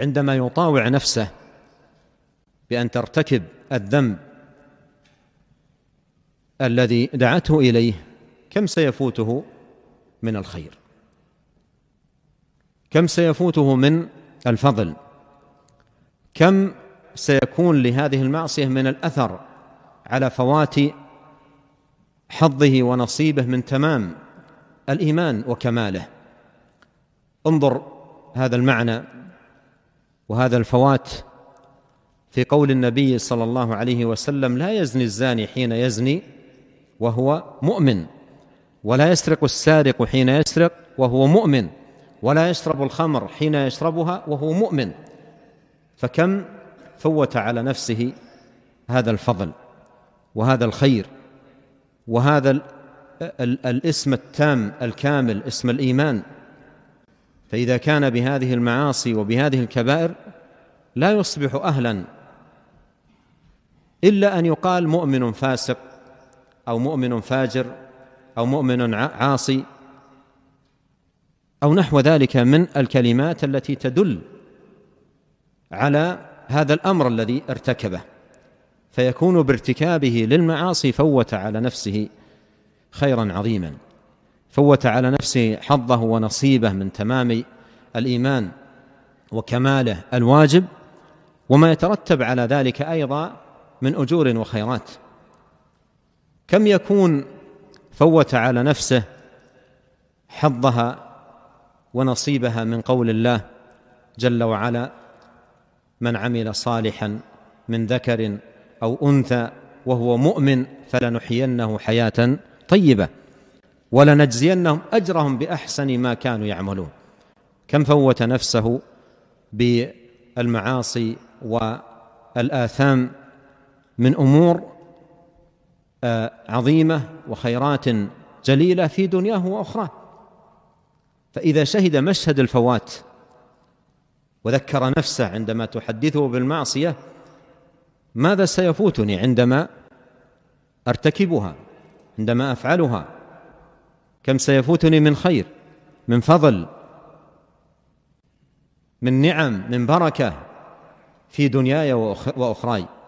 عندما يطاوع نفسه بان ترتكب الذنب الذي دعته اليه كم سيفوته من الخير كم سيفوته من الفضل كم سيكون لهذه المعصيه من الاثر على فوات حظه ونصيبه من تمام الايمان وكماله انظر هذا المعنى وهذا الفوات في قول النبي صلى الله عليه وسلم لا يزني الزاني حين يزني وهو مؤمن ولا يسرق السارق حين يسرق وهو مؤمن ولا يشرب الخمر حين يشربها وهو مؤمن فكم فوت على نفسه هذا الفضل وهذا الخير وهذا الاسم التام الكامل اسم الايمان فإذا كان بهذه المعاصي وبهذه الكبائر لا يصبح أهلا إلا أن يقال مؤمن فاسق أو مؤمن فاجر أو مؤمن عاصي أو نحو ذلك من الكلمات التي تدل على هذا الأمر الذي ارتكبه فيكون بارتكابه للمعاصي فوت على نفسه خيرا عظيما فوت على نفسه حظه ونصيبه من تمام الايمان وكماله الواجب وما يترتب على ذلك ايضا من اجور وخيرات كم يكون فوت على نفسه حظها ونصيبها من قول الله جل وعلا من عمل صالحا من ذكر او انثى وهو مؤمن فلنحيينه حياه طيبه ولنجزينهم اجرهم باحسن ما كانوا يعملون كم فوت نفسه بالمعاصي والاثام من امور آه، عظيمه وخيرات جليله في دنياه واخراه فاذا شهد مشهد الفوات وذكر نفسه عندما تحدثه بالمعصيه ماذا سيفوتني عندما ارتكبها عندما افعلها كم سيفوتني من خير من فضل من نعم من بركه في دنياي واخراي